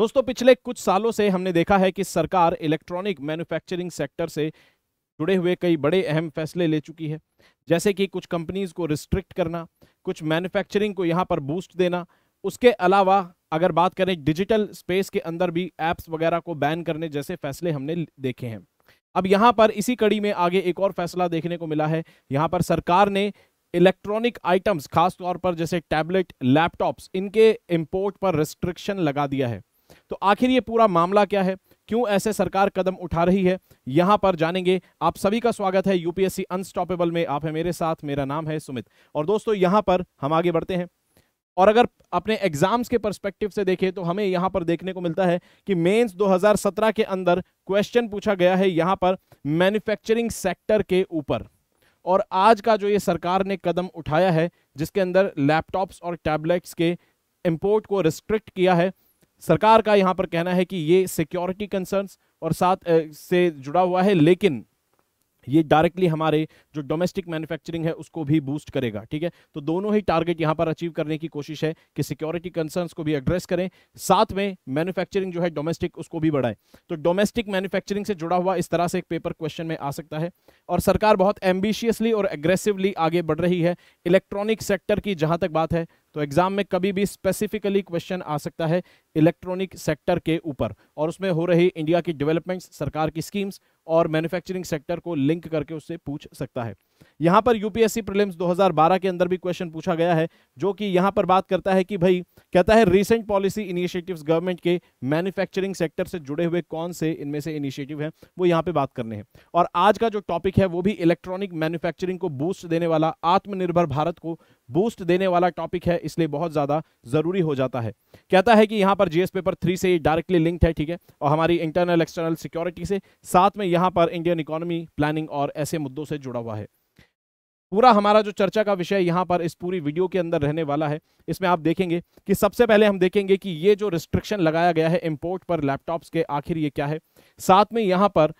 दोस्तों पिछले कुछ सालों से हमने देखा है कि सरकार इलेक्ट्रॉनिक मैन्युफैक्चरिंग सेक्टर से जुड़े हुए कई बड़े अहम फैसले ले चुकी है जैसे कि कुछ कंपनीज को रिस्ट्रिक्ट करना कुछ मैन्युफैक्चरिंग को यहाँ पर बूस्ट देना उसके अलावा अगर बात करें डिजिटल स्पेस के अंदर भी ऐप्स वगैरह को बैन करने जैसे फैसले हमने देखे हैं अब यहाँ पर इसी कड़ी में आगे एक और फैसला देखने को मिला है यहाँ पर सरकार ने इलेक्ट्रॉनिक आइटम्स खासतौर पर जैसे टैबलेट लैपटॉप्स इनके इम्पोर्ट पर रिस्ट्रिक्शन लगा दिया है तो आखिर ये पूरा मामला क्या है क्यों ऐसे सरकार कदम उठा रही है यहां पर जानेंगे आप सभी का स्वागत है यूपीएससी अनस्टॉपेबल में आप है मेरे साथ मेरा नाम है सुमित और दोस्तों यहां पर हम आगे बढ़ते हैं और अगर अपने एग्जाम्स के परस्पेक्टिव से देखें तो हमें यहां पर देखने को मिलता है कि मेंस 2017 के अंदर क्वेश्चन पूछा गया है यहां पर मैन्युफैक्चरिंग सेक्टर के ऊपर और आज का जो ये सरकार ने कदम उठाया है जिसके अंदर लैपटॉप्स और टैबलेट्स के इंपोर्ट को रिस्ट्रिक्ट किया है सरकार का यहां पर कहना है कि ये सिक्योरिटी कंसर्न्स और साथ से जुड़ा हुआ है लेकिन ये डायरेक्टली हमारे जो डोमेस्टिक मैन्युफैक्चरिंग है उसको भी बूस्ट करेगा ठीक है तो दोनों ही टारगेट यहाँ पर अचीव करने की कोशिश है कि सिक्योरिटी कंसर्न्स को भी एड्रेस करें साथ में मैन्युफैक्चरिंग जो है डोमेस्टिक उसको भी बढ़ाएं तो डोमेस्टिक मैन्युफैक्चरिंग से जुड़ा हुआ इस तरह से एक पेपर क्वेश्चन में आ सकता है और सरकार बहुत एम्बिशियसली और एग्रेसिवली आगे बढ़ रही है इलेक्ट्रॉनिक सेक्टर की जहाँ तक बात है तो एग्जाम में कभी भी स्पेसिफिकली क्वेश्चन आ सकता है इलेक्ट्रॉनिक सेक्टर के ऊपर और उसमें हो रही इंडिया की डेवलपमेंट्स सरकार की स्कीम्स और मैन्युफैक्चरिंग सेक्टर को लिंक करके उससे पूछ सकता है यहाँ पर यूपीएससी प्रीलिम्स 2012 के अंदर भी क्वेश्चन पूछा गया है जो कि यहाँ पर बात करता है कि भाई कहता है रीसेंट पॉलिसी इनिशिएटिव्स गवर्नमेंट के मैन्युफैक्चरिंग सेक्टर से जुड़े हुए कौन से इनमें से इनिशिएटिव हैं वो यहाँ पे बात करने हैं और आज का जो टॉपिक है वो भी इलेक्ट्रॉनिक मैन्युफैक्चरिंग को बूस्ट देने वाला आत्मनिर्भर भारत को बूस्ट देने वाला टॉपिक है इसलिए बहुत ज़्यादा ज़रूरी हो जाता है कहता है कि यहाँ पर जीएस पेपर थ्री से डायरेक्टली लिंक्ड है ठीक है और हमारी इंटरनल एक्सटर्नल सिक्योरिटी से साथ में यहाँ पर इंडियन इकोनॉमी प्लानिंग और ऐसे मुद्दों से जुड़ा हुआ है पूरा हमारा जो चर्चा का विषय यहाँ पर इस पूरी वीडियो के अंदर रहने वाला है इसमें आप देखेंगे कि सबसे पहले हम देखेंगे कि ये जो रिस्ट्रिक्शन लगाया गया है इम्पोर्ट पर लैपटॉप्स के आखिर ये क्या है साथ में यहाँ पर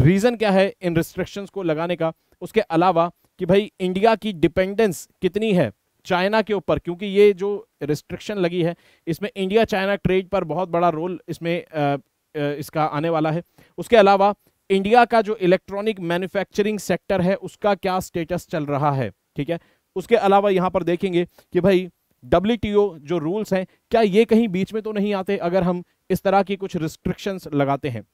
रीज़न क्या है इन रिस्ट्रिक्शंस को लगाने का उसके अलावा कि भाई इंडिया की डिपेंडेंस कितनी है चाइना के ऊपर क्योंकि ये जो रिस्ट्रिक्शन लगी है इसमें इंडिया चाइना ट्रेड पर बहुत बड़ा रोल इसमें आ, इसका आने वाला है उसके अलावा इंडिया का जो इलेक्ट्रॉनिक मैन्युफैक्चरिंग सेक्टर है उसका क्या स्टेटस चल रहा है ठीक है उसके अलावा यहां पर देखेंगे कि भाई डब्ल्यू जो रूल्स हैं क्या ये कहीं बीच में तो नहीं आते अगर हम इस तरह की कुछ रिस्ट्रिक्शंस लगाते हैं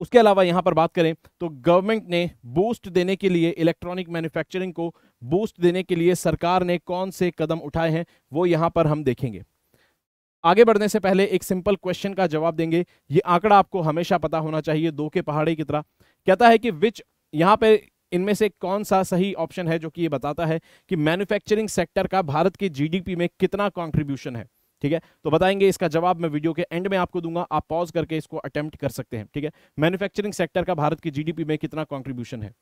उसके अलावा यहां पर बात करें तो गवर्नमेंट ने बूस्ट देने के लिए इलेक्ट्रॉनिक मैन्युफैक्चरिंग को बूस्ट देने के लिए सरकार ने कौन से कदम उठाए हैं वो यहां पर हम देखेंगे आगे बढ़ने से पहले एक सिंपल क्वेश्चन का जवाब देंगे ये आंकड़ा आपको हमेशा पता होना चाहिए दो के पहाड़े की तरह कहता है कि विच यहाँ पे इनमें से कौन सा सही ऑप्शन है जो कि ये बताता है कि मैन्युफैक्चरिंग सेक्टर का भारत के जीडीपी में कितना कंट्रीब्यूशन है ठीक है तो बताएंगे इसका जवाब मैं वीडियो के एंड में आपको दूंगा आप पॉज करके इसको अटेम्प्ट कर सकते हैं ठीक है मैन्युफैक्चरिंग सेक्टर का भारत की जी में कितना कॉन्ट्रीब्यूशन है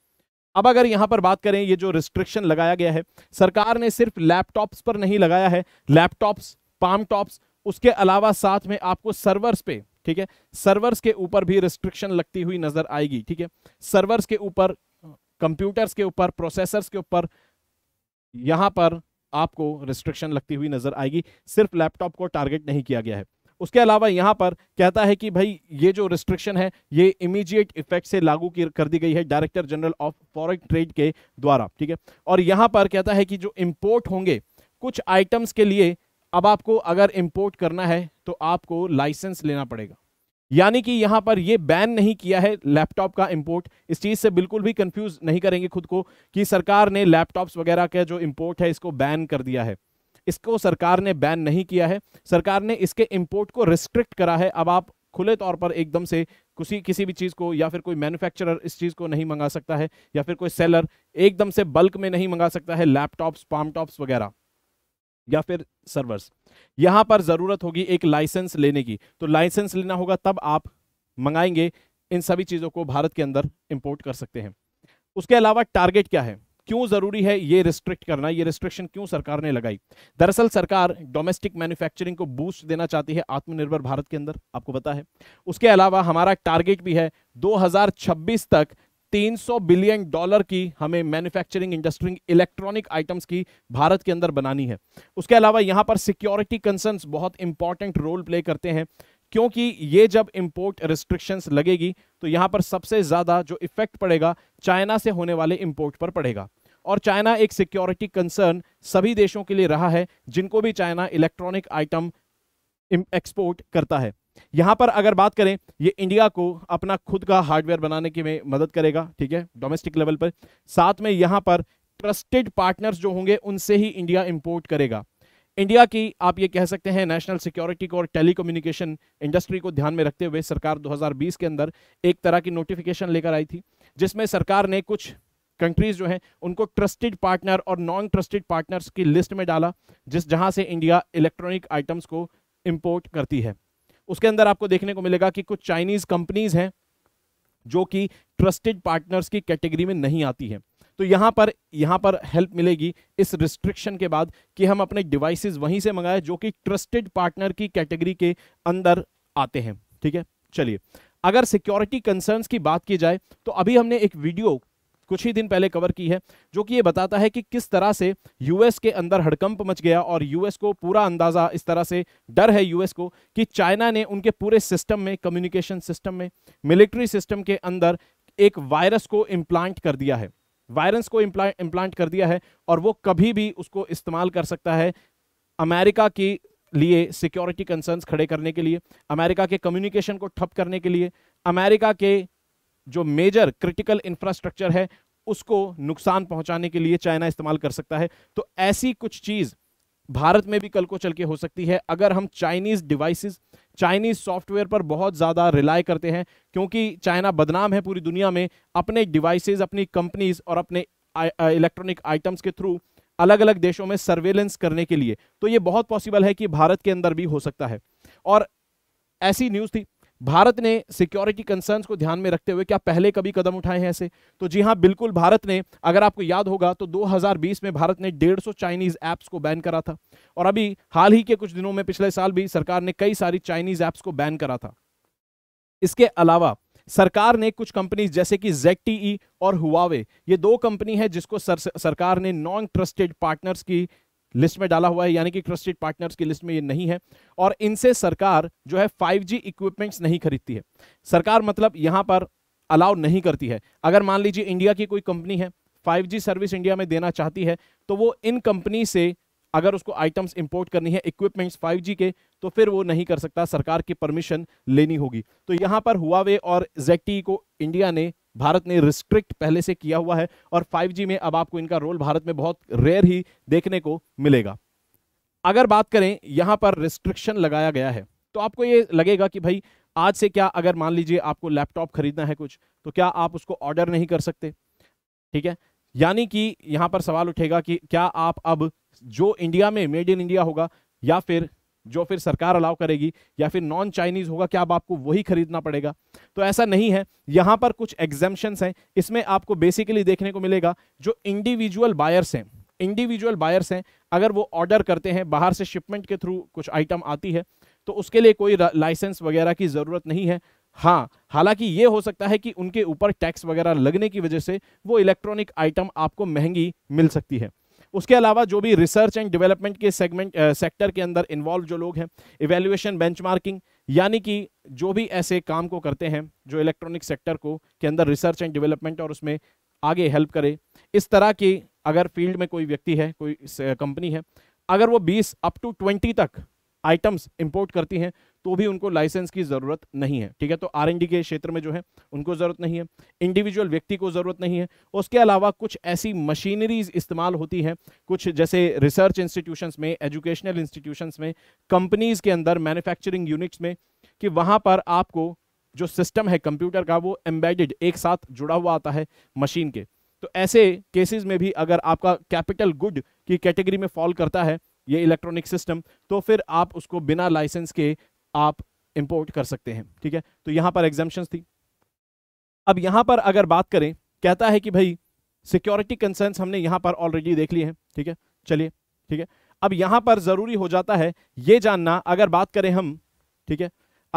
अब अगर यहां पर बात करें ये जो रिस्ट्रिक्शन लगाया गया है सरकार ने सिर्फ लैपटॉप्स पर नहीं लगाया है लैपटॉप्स पाम टॉप्स उसके अलावा साथ में आपको सर्वर्स पे ठीक है सर्वर्स के ऊपर भी रिस्ट्रिक्शन लगती हुई नजर आएगी ठीक है सर्वर्स के ऊपर कंप्यूटर्स के ऊपर प्रोसेसर्स के ऊपर यहां पर आपको रिस्ट्रिक्शन लगती हुई नजर आएगी सिर्फ लैपटॉप को टारगेट नहीं किया गया है उसके अलावा यहाँ पर कहता है कि भाई ये जो रिस्ट्रिक्शन है ये इमीडिएट इफेक्ट से लागू कर दी गई है director general of foreign trade के द्वारा ठीक है और यहाँ पर कहता है कि जो इंपोर्ट होंगे कुछ आइटम्स के लिए अब आपको अगर इंपोर्ट करना है तो आपको लाइसेंस लेना पड़ेगा यानी कि यहां पर ये बैन नहीं किया है लैपटॉप का इंपोर्ट इस चीज़ से बिल्कुल भी कंफ्यूज नहीं करेंगे खुद को कि सरकार ने लैपटॉप्स वगैरह का जो इंपोर्ट है इसको बैन कर दिया है इसको सरकार ने बैन नहीं किया है सरकार ने इसके इंपोर्ट को रिस्ट्रिक्ट करा है अब आप खुले तौर पर एकदम से किसी किसी भी चीज़ को या फिर कोई मैन्युफैक्चरर इस चीज़ को नहीं मंगा सकता है या फिर कोई सेलर एकदम से बल्क में नहीं मंगा सकता है लैपटॉप्स पाम टॉप्स वगैरह या फिर सर्वर्स यहां पर जरूरत होगी एक लाइसेंस लेने की तो लाइसेंस लेना होगा तब आप मंगाएंगे इन सभी चीजों को भारत के अंदर इंपोर्ट कर सकते हैं उसके अलावा टारगेट क्या है क्यों जरूरी है ये रिस्ट्रिक्ट करना ये रिस्ट्रिक्शन क्यों सरकार ने लगाई दरअसल सरकार डोमेस्टिक मैन्युफैक्चरिंग को बूस्ट देना चाहती है आत्मनिर्भर भारत के अंदर आपको पता है उसके अलावा हमारा टारगेट भी है 2026 तक 300 बिलियन डॉलर की हमें मैन्युफैक्चरिंग इंडस्ट्री इलेक्ट्रॉनिक आइटम्स की भारत के अंदर बनानी है उसके अलावा यहाँ पर सिक्योरिटी कंसर्न बहुत इंपॉर्टेंट रोल प्ले करते हैं क्योंकि ये जब इंपोर्ट रिस्ट्रिक्शंस लगेगी तो यहाँ पर सबसे ज़्यादा जो इफेक्ट पड़ेगा चाइना से होने वाले इंपोर्ट पर पड़ेगा और चाइना एक सिक्योरिटी कंसर्न सभी देशों के लिए रहा है जिनको भी चाइना इलेक्ट्रॉनिक आइटम एक्सपोर्ट करता है यहां पर अगर बात करें ये इंडिया को अपना खुद का हार्डवेयर बनाने की में मदद करेगा ठीक है डोमेस्टिक लेवल पर साथ में यहां पर ट्रस्टेड पार्टनर्स जो होंगे उनसे ही इंडिया इंपोर्ट करेगा इंडिया की आप ये कह सकते हैं नेशनल सिक्योरिटी को और टेलीकम्युनिकेशन इंडस्ट्री को ध्यान में रखते हुए सरकार 2020 के अंदर एक तरह की नोटिफिकेशन लेकर आई थी जिसमें सरकार ने कुछ कंट्रीज जो हैं उनको ट्रस्टेड पार्टनर और नॉन ट्रस्टेड पार्टनर्स की लिस्ट में डाला जिस जहां से इंडिया इलेक्ट्रॉनिक आइटम्स को इम्पोर्ट करती है उसके अंदर आपको देखने को मिलेगा कि कुछ चाइनीज कंपनीज हैं जो कि ट्रस्टेड पार्टनर्स की कैटेगरी में नहीं आती है तो यहां पर यहां पर हेल्प मिलेगी इस रिस्ट्रिक्शन के बाद कि हम अपने डिवाइसेस वहीं से मंगाए जो कि ट्रस्टेड पार्टनर की कैटेगरी के अंदर आते हैं ठीक है चलिए अगर सिक्योरिटी कंसर्न्स की बात की जाए तो अभी हमने एक वीडियो कुछ ही दिन पहले कवर की है जो कि ये बताता है कि किस तरह से यूएस के अंदर हड़कंप मच गया और यूएस को पूरा अंदाजा इस तरह से डर है यूएस को कि चाइना ने उनके पूरे सिस्टम में कम्युनिकेशन सिस्टम में मिलिट्री सिस्टम के अंदर एक वायरस को इम्प्लांट कर दिया है वायरस को इम्प्लांट कर दिया है और वो कभी भी उसको इस्तेमाल कर सकता है अमेरिका की लिए सिक्योरिटी कंसर्न्स खड़े करने के लिए अमेरिका के कम्युनिकेशन को ठप करने के लिए अमेरिका के जो मेजर क्रिटिकल इंफ्रास्ट्रक्चर है उसको नुकसान पहुंचाने के लिए चाइना इस्तेमाल कर सकता है तो ऐसी कुछ चीज़ भारत में भी कल को चल के हो सकती है अगर हम चाइनीज़ डिवाइसेस चाइनीज़ सॉफ्टवेयर पर बहुत ज़्यादा रिलाय करते हैं क्योंकि चाइना बदनाम है पूरी दुनिया में अपने डिवाइसेस अपनी कंपनीज और अपने इलेक्ट्रॉनिक आइटम्स के थ्रू अलग अलग देशों में सर्वेलेंस करने के लिए तो ये बहुत पॉसिबल है कि भारत के अंदर भी हो सकता है और ऐसी न्यूज़ थी भारत ने सिक्योरिटी कंसर्न्स को ध्यान में रखते हुए क्या पहले कभी कदम उठाए हैं ऐसे तो जी हाँ बिल्कुल भारत ने अगर आपको याद होगा तो 2020 में भारत ने 150 चाइनीज ऐप्स को बैन करा था और अभी हाल ही के कुछ दिनों में पिछले साल भी सरकार ने कई सारी चाइनीज ऐप्स को बैन करा था इसके अलावा सरकार ने कुछ कंपनीज जैसे कि ZTE और हुआवे ये दो कंपनी है जिसको सर, सरकार ने नॉन ट्रस्टेड पार्टनर्स की लिस्ट में डाला हुआ है यानी कि ट्रस्टेड पार्टनर्स की लिस्ट में ये नहीं है और इनसे सरकार जो है 5G इक्विपमेंट्स नहीं खरीदती है सरकार मतलब यहाँ पर अलाउ नहीं करती है अगर मान लीजिए इंडिया की कोई कंपनी है 5G सर्विस इंडिया में देना चाहती है तो वो इन कंपनी से अगर उसको आइटम्स इंपोर्ट करनी है इक्विपमेंट्स 5G के तो फिर वो नहीं कर सकता सरकार की परमिशन लेनी होगी तो यहाँ पर हुआ और जेड को इंडिया ने भारत ने रिस्ट्रिक्ट पहले से किया हुआ है और 5G में अब आपको इनका रोल भारत में बहुत रेयर ही देखने को मिलेगा अगर बात करें यहाँ पर रिस्ट्रिक्शन लगाया गया है तो आपको ये लगेगा कि भाई आज से क्या अगर मान लीजिए आपको लैपटॉप खरीदना है कुछ तो क्या आप उसको ऑर्डर नहीं कर सकते ठीक है यानी कि यहाँ पर सवाल उठेगा कि क्या आप अब जो इंडिया में मेड इन इंडिया होगा या फिर जो फिर सरकार अलाउ करेगी या फिर नॉन चाइनीज़ होगा क्या अब आपको वही खरीदना पड़ेगा तो ऐसा नहीं है यहाँ पर कुछ एग्जाम्शंस हैं इसमें आपको बेसिकली देखने को मिलेगा जो इंडिविजुअल बायर्स हैं इंडिविजुअल बायर्स हैं अगर वो ऑर्डर करते हैं बाहर से शिपमेंट के थ्रू कुछ आइटम आती है तो उसके लिए कोई लाइसेंस वगैरह की ज़रूरत नहीं है हाँ हालांकि ये हो सकता है कि उनके ऊपर टैक्स वगैरह लगने की वजह से वो इलेक्ट्रॉनिक आइटम आपको महंगी मिल सकती है उसके अलावा जो भी रिसर्च एंड डेवलपमेंट के सेगमेंट सेक्टर के अंदर इन्वॉल्व जो लोग हैं इवेल्युएशन बेंचमार्किंग यानी कि जो भी ऐसे काम को करते हैं जो इलेक्ट्रॉनिक सेक्टर को के अंदर रिसर्च एंड डेवलपमेंट और उसमें आगे हेल्प करे इस तरह की अगर फील्ड में कोई व्यक्ति है कोई कंपनी है अगर वो 20 अप टू 20 तक आइटम्स इंपोर्ट करती हैं तो भी उनको लाइसेंस की ज़रूरत नहीं है ठीक है तो आर के क्षेत्र में जो है उनको ज़रूरत नहीं है इंडिविजुअल व्यक्ति को ज़रूरत नहीं है उसके अलावा कुछ ऐसी मशीनरीज इस्तेमाल होती हैं कुछ जैसे रिसर्च इंस्टीट्यूशंस में एजुकेशनल इंस्टीट्यूशंस में कंपनीज़ के अंदर मैन्युफैक्चरिंग यूनिट्स में कि वहाँ पर आपको जो सिस्टम है कंप्यूटर का वो एम्बेडेड एक साथ जुड़ा हुआ आता है मशीन के तो ऐसे केसेस में भी अगर आपका कैपिटल गुड की कैटेगरी में फॉल करता है ये इलेक्ट्रॉनिक सिस्टम तो फिर आप उसको बिना लाइसेंस के आप इंपोर्ट कर सकते हैं ठीक है तो यहां पर एग्जामेशन थी अब यहां पर अगर बात करें कहता है कि भाई सिक्योरिटी कंसर्न हमने यहां पर ऑलरेडी देख लिए हैं ठीक है चलिए ठीक है अब यहां पर ज़रूरी हो जाता है यह जानना अगर बात करें हम ठीक है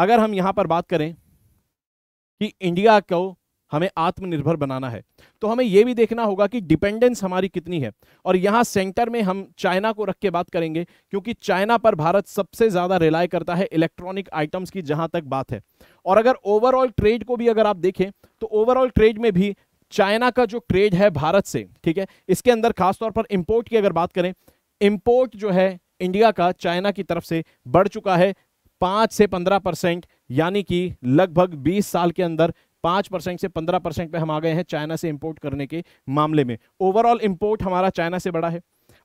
अगर हम यहां पर बात करें कि इंडिया को हमें आत्मनिर्भर बनाना है तो हमें यह भी देखना होगा कि डिपेंडेंस हमारी कितनी है और यहाँ सेंटर में हम चाइना को रख के बात करेंगे क्योंकि चाइना पर भारत सबसे ज़्यादा रिलाय करता है इलेक्ट्रॉनिक आइटम्स की जहाँ तक बात है और अगर ओवरऑल ट्रेड को भी अगर आप देखें तो ओवरऑल ट्रेड में भी चाइना का जो ट्रेड है भारत से ठीक है इसके अंदर खासतौर पर इम्पोर्ट की अगर बात करें इम्पोर्ट जो है इंडिया का चाइना की तरफ से बढ़ चुका है पाँच से पंद्रह परसेंट यानी कि लगभग 20 साल के अंदर पाँच परसेंट से पंद्रह परसेंट पर हम आ गए हैं चाइना से इम्पोर्ट करने के मामले में ओवरऑल इम्पोर्ट हमारा चाइना से बड़ा है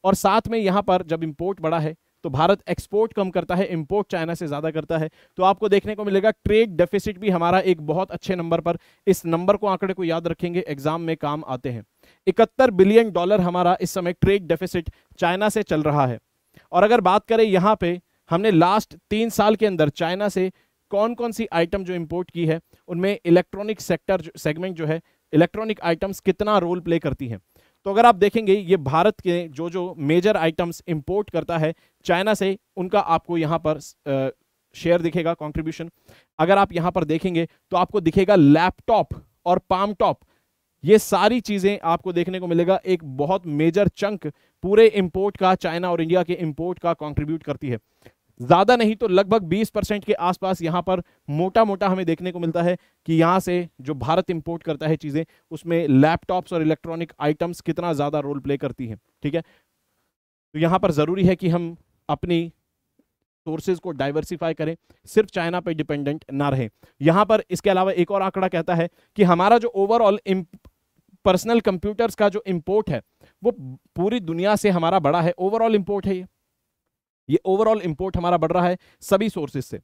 और साथ में यहाँ पर जब इम्पोर्ट बड़ा है तो भारत एक्सपोर्ट कम करता है इम्पोर्ट चाइना से ज़्यादा करता है तो आपको देखने को मिलेगा ट्रेड डेफिसिट भी हमारा एक बहुत अच्छे नंबर पर इस नंबर को आंकड़े को याद रखेंगे एग्जाम में काम आते हैं इकहत्तर बिलियन डॉलर हमारा इस समय ट्रेड डेफिसिट चाइना से चल रहा है और अगर बात करें यहाँ पे हमने लास्ट तीन साल के अंदर चाइना से कौन कौन सी आइटम जो इम्पोर्ट की है उनमें इलेक्ट्रॉनिक सेक्टर सेगमेंट जो है इलेक्ट्रॉनिक आइटम्स कितना रोल प्ले करती हैं तो अगर आप देखेंगे ये भारत के जो जो मेजर आइटम्स इम्पोर्ट करता है चाइना से उनका आपको यहाँ पर शेयर दिखेगा कॉन्ट्रीब्यूशन अगर आप यहाँ पर देखेंगे तो आपको दिखेगा लैपटॉप और पाम टॉप ये सारी चीज़ें आपको देखने को मिलेगा एक बहुत मेजर चंक पूरे इंपोर्ट का चाइना और इंडिया के इंपोर्ट का कंट्रीब्यूट करती है ज़्यादा नहीं तो लगभग 20 परसेंट के आसपास यहाँ पर मोटा मोटा हमें देखने को मिलता है कि यहाँ से जो भारत इंपोर्ट करता है चीज़ें उसमें लैपटॉप्स और इलेक्ट्रॉनिक आइटम्स कितना ज़्यादा रोल प्ले करती है ठीक है तो यहाँ पर ज़रूरी है कि हम अपनी सोर्सेज को डाइवर्सिफाई करें सिर्फ चाइना पे डिपेंडेंट ना रहे यहाँ पर इसके अलावा एक और आंकड़ा कहता है कि हमारा जो ओवरऑल पर्सनल कंप्यूटर्स का जो इम्पोर्ट है वो पूरी दुनिया से हमारा बड़ा है ओवरऑल इम्पोर्ट है ये ये ओवरऑल इंपोर्ट हमारा बढ़ रहा है सभी सोर्सेज से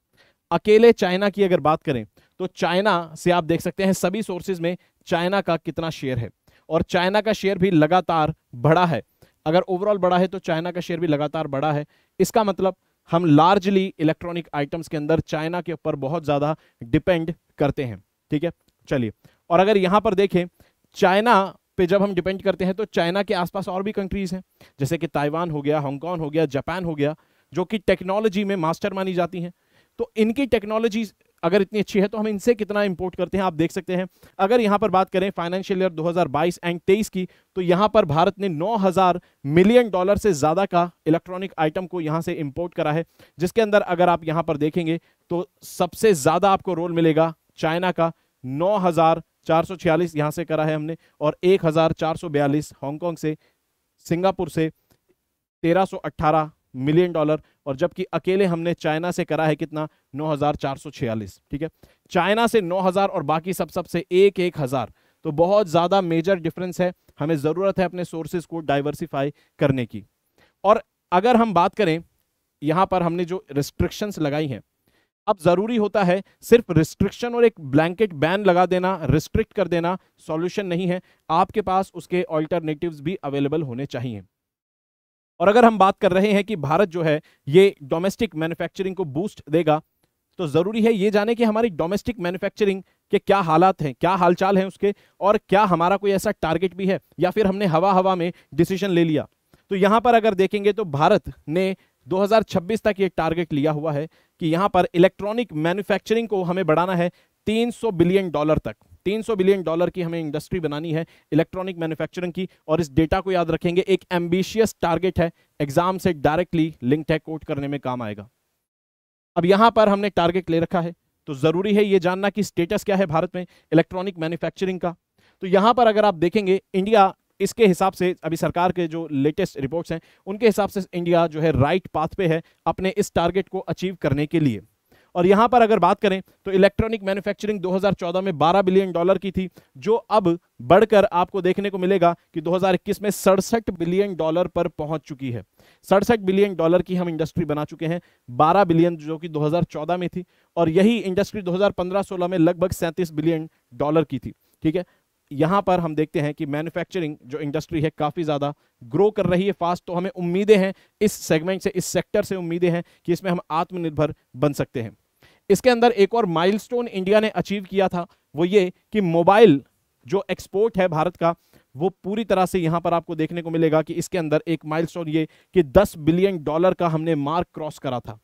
अकेले चाइना की अगर बात करें तो चाइना से आप देख सकते हैं सभी सोर्सेज में चाइना का कितना शेयर है और चाइना का शेयर भी लगातार बढ़ा है अगर ओवरऑल बढ़ा है तो चाइना का शेयर भी लगातार बढ़ा है इसका मतलब हम लार्जली इलेक्ट्रॉनिक आइटम्स के अंदर चाइना के ऊपर बहुत ज़्यादा डिपेंड करते हैं ठीक है चलिए और अगर यहाँ पर देखें चाइना पे जब हम डिपेंड करते हैं तो चाइना के आसपास और भी कंट्रीज हैं जैसे कि ताइवान हो गया हांगकॉन्ग हो गया जापान हो गया जो कि टेक्नोलॉजी में मास्टर मानी जाती हैं तो इनकी टेक्नोलॉजी अगर इतनी अच्छी है तो हम इनसे कितना इंपोर्ट करते हैं आप देख सकते हैं अगर यहाँ पर बात करें फाइनेंशियल ईयर 2022 एंड 23 की तो यहाँ पर भारत ने 9000 मिलियन डॉलर से ज़्यादा का इलेक्ट्रॉनिक आइटम को यहाँ से इंपोर्ट करा है जिसके अंदर अगर आप यहाँ पर देखेंगे तो सबसे ज़्यादा आपको रोल मिलेगा चाइना का नौ 446 यहां से करा है हमने और 1442 हांगकांग से सिंगापुर से 1318 मिलियन डॉलर और जबकि अकेले हमने चाइना से करा है कितना 9446 ठीक है चाइना से 9000 और बाकी सब सब से एक एक हज़ार तो बहुत ज़्यादा मेजर डिफरेंस है हमें ज़रूरत है अपने सोर्सेज को डाइवर्सिफाई करने की और अगर हम बात करें यहाँ पर हमने जो रिस्ट्रिक्शंस लगाई हैं अब जरूरी होता है सिर्फ रिस्ट्रिक्शन और एक ब्लैंकेट बैन लगा देना रिस्ट्रिक्ट कर देना सॉल्यूशन नहीं है आपके पास उसके ऑल्टरनेटिव भी अवेलेबल होने चाहिए और अगर हम बात कर रहे हैं कि भारत जो है ये डोमेस्टिक मैन्युफैक्चरिंग को बूस्ट देगा तो ज़रूरी है ये जाने कि हमारी डोमेस्टिक मैन्युफैक्चरिंग के क्या हालात हैं क्या हालचाल हैं उसके और क्या हमारा कोई ऐसा टारगेट भी है या फिर हमने हवा हवा में डिसीजन ले लिया तो यहां पर अगर देखेंगे तो भारत ने 2026 तक ये टारगेट लिया हुआ है कि यहां पर इलेक्ट्रॉनिक मैन्युफैक्चरिंग को हमें बढ़ाना है 300 बिलियन डॉलर तक 300 बिलियन डॉलर की हमें इंडस्ट्री बनानी है इलेक्ट्रॉनिक मैन्युफैक्चरिंग की और इस डेटा को याद रखेंगे एक एम्बिशियस टारगेट है एग्जाम से डायरेक्टली लिंक है कोट करने में काम आएगा अब यहां पर हमने टारगेट ले रखा है तो ज़रूरी है यह जानना कि स्टेटस क्या है भारत में इलेक्ट्रॉनिक मैन्युफैक्चरिंग का तो यहां पर अगर आप देखेंगे इंडिया इसके हिसाब से अभी सरकार के जो लेटेस्ट रिपोर्ट्स हैं उनके हिसाब से इंडिया जो है राइट पाथ पे है अपने इस टारगेट को अचीव करने के लिए और यहाँ पर अगर बात करें तो इलेक्ट्रॉनिक मैन्युफैक्चरिंग 2014 में 12 बिलियन डॉलर की थी जो अब बढ़कर आपको देखने को मिलेगा कि 2021 में सड़सठ बिलियन डॉलर पर पहुंच चुकी है सड़सठ बिलियन डॉलर की हम इंडस्ट्री बना चुके हैं 12 बिलियन जो कि 2014 में थी और यही इंडस्ट्री 2015-16 में लगभग सैंतीस बिलियन डॉलर की थी ठीक है यहाँ पर हम देखते हैं कि मैन्युफैक्चरिंग जो इंडस्ट्री है काफ़ी ज़्यादा ग्रो कर रही है फास्ट तो हमें उम्मीदें हैं इस सेगमेंट से इस सेक्टर से उम्मीदें हैं कि इसमें हम आत्मनिर्भर बन सकते हैं इसके अंदर एक और माइलस्टोन इंडिया ने अचीव किया था वो ये कि मोबाइल जो एक्सपोर्ट है भारत का वो पूरी तरह से यहाँ पर आपको देखने को मिलेगा कि इसके अंदर एक माइलस्टोन ये कि 10 बिलियन डॉलर का हमने मार्क क्रॉस करा था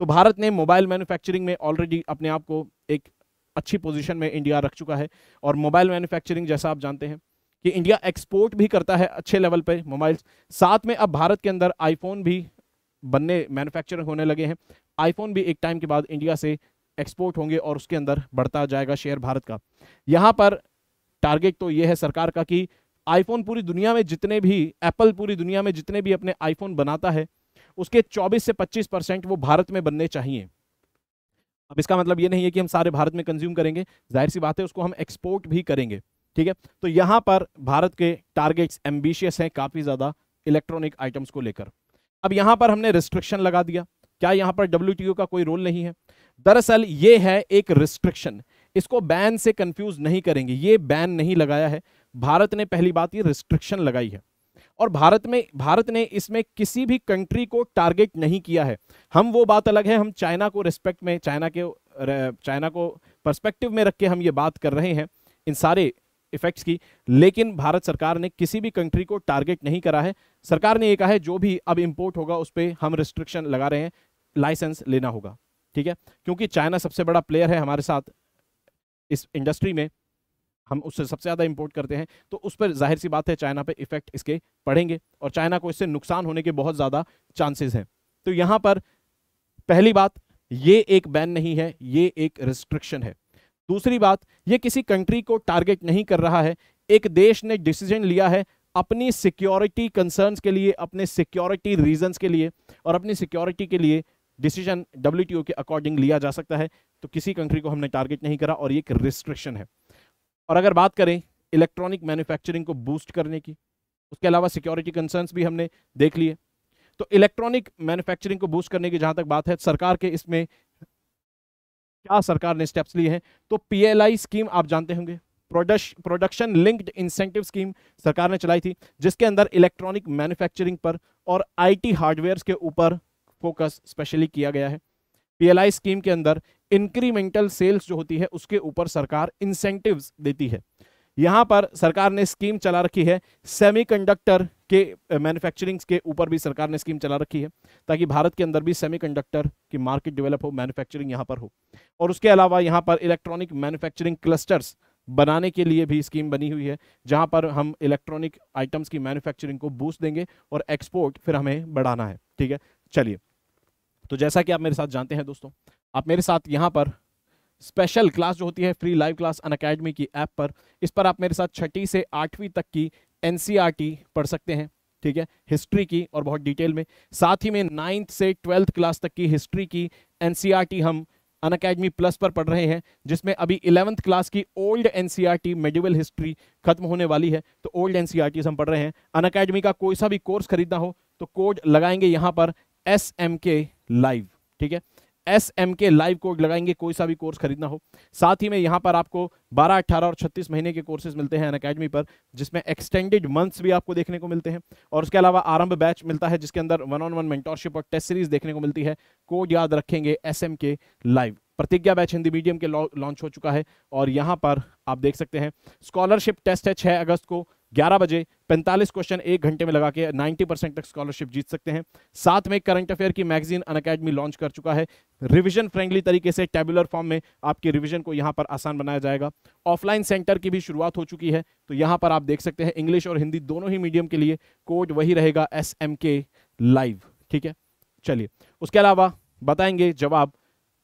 तो भारत ने मोबाइल मैन्युफैक्चरिंग में ऑलरेडी अपने आप को एक अच्छी पोजीशन में इंडिया रख चुका है और मोबाइल मैन्युफैक्चरिंग जैसा आप जानते हैं कि इंडिया एक्सपोर्ट भी करता है अच्छे लेवल पे मोबाइल्स साथ में अब भारत के अंदर आईफोन भी बनने मैन्युफैक्चर होने लगे हैं आईफोन भी एक टाइम के बाद इंडिया से एक्सपोर्ट होंगे और उसके अंदर बढ़ता जाएगा शेयर भारत का यहाँ पर टारगेट तो ये है सरकार का कि आईफोन पूरी दुनिया में जितने भी एप्पल पूरी दुनिया में जितने भी अपने आईफोन बनाता है उसके 24 से 25 परसेंट वो भारत में बनने चाहिए अब इसका मतलब ये नहीं है कि हम सारे भारत में कंज्यूम करेंगे जाहिर सी बात है उसको हम एक्सपोर्ट भी करेंगे ठीक है तो यहाँ पर भारत के टारगेट्स एम्बिशियस हैं काफ़ी ज़्यादा इलेक्ट्रॉनिक आइटम्स को लेकर अब यहाँ पर हमने रिस्ट्रिक्शन लगा दिया क्या यहाँ पर डब्ल्यू का कोई रोल नहीं है दरअसल ये है एक रिस्ट्रिक्शन इसको बैन से कंफ्यूज नहीं करेंगे ये बैन नहीं लगाया है भारत ने पहली बात ये रिस्ट्रिक्शन लगाई है और भारत में भारत ने इसमें किसी भी कंट्री को टारगेट नहीं किया है हम वो बात अलग है हम चाइना को रिस्पेक्ट में चाइना के चाइना को परस्पेक्टिव में रख के हम ये बात कर रहे हैं इन सारे इफेक्ट्स की लेकिन भारत सरकार ने किसी भी कंट्री को टारगेट नहीं करा है सरकार ने ये कहा है जो भी अब इम्पोर्ट होगा उस पर हम रिस्ट्रिक्शन लगा रहे हैं लाइसेंस लेना होगा ठीक है क्योंकि चाइना सबसे बड़ा प्लेयर है हमारे साथ इस इंडस्ट्री में हम उससे सबसे ज़्यादा इंपोर्ट करते हैं तो उस पर जाहिर सी बात है चाइना पे इफेक्ट इसके पड़ेंगे और चाइना को इससे नुकसान होने के बहुत ज़्यादा चांसेस हैं तो यहाँ पर पहली बात ये एक बैन नहीं है ये एक रिस्ट्रिक्शन है दूसरी बात ये किसी कंट्री को टारगेट नहीं कर रहा है एक देश ने डिसीजन लिया है अपनी सिक्योरिटी कंसर्न्स के लिए अपने सिक्योरिटी रीजन के लिए और अपनी सिक्योरिटी के लिए डिसीजन डब्ल्यू के अकॉर्डिंग लिया जा सकता है तो किसी कंट्री को हमने टारगेट नहीं करा और ये एक रिस्ट्रिक्शन है और अगर बात करें इलेक्ट्रॉनिक मैन्युफैक्चरिंग को बूस्ट करने की उसके अलावा सिक्योरिटी कंसर्न्स भी हमने देख लिए तो इलेक्ट्रॉनिक मैन्युफैक्चरिंग को बूस्ट करने की जहां तक बात है सरकार के इसमें क्या सरकार ने स्टेप्स लिए हैं तो पीएलआई स्कीम आप जानते होंगे प्रोडक्शन लिंक्ड इंसेंटिव स्कीम सरकार ने चलाई थी जिसके अंदर इलेक्ट्रॉनिक मैन्युफैक्चरिंग पर और आई हार्डवेयर के ऊपर फोकस स्पेशली किया गया है पीएलआई स्कीम के अंदर इंक्रीमेंटल सेल्स जो होती है उसके ऊपर सरकार इंसेंटिव्स देती है यहां पर सरकार ने स्कीम चला रखी है सेमीकंडक्टर के मैन्युफैक्चरिंग के ऊपर भी सरकार ने स्कीम चला रखी है ताकि भारत के अंदर भी सेमीकंडक्टर की मार्केट डेवलप हो मैन्युफैक्चरिंग यहां पर हो और उसके अलावा यहां पर इलेक्ट्रॉनिक मैन्युफैक्चरिंग क्लस्टर्स बनाने के लिए भी स्कीम बनी हुई है जहां पर हम इलेक्ट्रॉनिक आइटम्स की मैन्युफैक्चरिंग को बूस्ट देंगे और एक्सपोर्ट फिर हमें बढ़ाना है ठीक है चलिए तो जैसा कि आप मेरे साथ जानते हैं दोस्तों आप मेरे साथ यहाँ पर स्पेशल क्लास जो होती है free live class Unacademy की ऐप पर इस पर आप मेरे साथ छठी से आठवीं तक की एन e पढ़ सकते हैं ठीक है हिस्ट्री की और बहुत डिटेल में साथ ही में नाइन्थ से ट्वेल्थ क्लास तक की हिस्ट्री की एन e हम अन अकेडमी प्लस पर पढ़ रहे हैं जिसमें अभी इलेवंथ क्लास की old N C medieval history खत्म होने वाली है तो ओल्ड एन e हम पढ़ रहे हैं अन अकेडमी का कोई सा भी कोर्स खरीदना हो तो कोड लगाएंगे यहाँ पर एस एम के लाइव ठीक है एस एम के लाइव कोड लगाएंगे कोई सा भी कोर्स खरीदना हो साथ ही में यहाँ पर आपको 12, 18 और 36 महीने के कोर्सेज मिलते हैं अन अकेडमी पर जिसमें एक्सटेंडेड मंथ्स भी आपको देखने को मिलते हैं और उसके अलावा आरंभ बैच मिलता है जिसके अंदर वन ऑन वन मेंटोरशिप और टेस्ट सीरीज देखने को मिलती है कोड याद रखेंगे एस एम के live Pratigya batch Hindi medium के लॉन्च हो चुका है और यहाँ पर आप देख सकते हैं स्कॉलरशिप टेस्ट है छः अगस्त को ग्यारह बजे 45 क्वेश्चन एक घंटे में लगा के 90 परसेंट तक स्कॉलरशिप जीत सकते हैं साथ में करंट अफेयर की मैगजीन अन अकेडमी लॉन्च कर चुका है रिवीजन फ्रेंडली तरीके से टेबुलर फॉर्म में आपके रिवीजन को यहाँ पर आसान बनाया जाएगा ऑफलाइन सेंटर की भी शुरुआत हो चुकी है तो यहाँ पर आप देख सकते हैं इंग्लिश और हिंदी दोनों ही मीडियम के लिए कोड वही रहेगा एस लाइव ठीक है चलिए उसके अलावा बताएंगे जवाब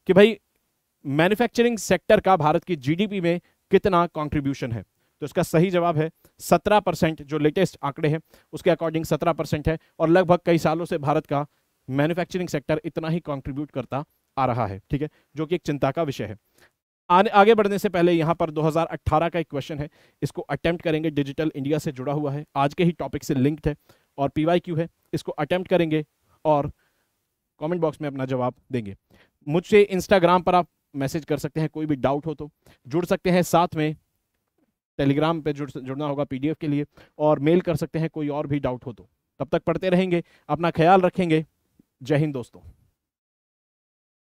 कि भाई मैन्युफैक्चरिंग सेक्टर का भारत की जीडीपी में कितना कंट्रीब्यूशन है तो इसका सही जवाब है सत्रह परसेंट जो लेटेस्ट आंकड़े हैं उसके अकॉर्डिंग सत्रह परसेंट है और लगभग कई सालों से भारत का मैन्युफैक्चरिंग सेक्टर इतना ही कंट्रीब्यूट करता आ रहा है ठीक है जो कि एक चिंता का विषय है आने आगे बढ़ने से पहले यहाँ पर 2018 का एक क्वेश्चन है इसको अटेम्प्ट करेंगे डिजिटल इंडिया से जुड़ा हुआ है आज के ही टॉपिक से लिंक्ड है और पी है इसको अटेम्प्ट करेंगे और कमेंट बॉक्स में अपना जवाब देंगे मुझसे इंस्टाग्राम पर आप मैसेज कर सकते हैं कोई भी डाउट हो तो जुड़ सकते हैं साथ में टेलीग्राम पे जुड़ जुड़ना होगा पीडीएफ के लिए और मेल कर सकते हैं कोई और भी डाउट हो तो तब तक पढ़ते रहेंगे अपना ख्याल रखेंगे जय हिंद दोस्तों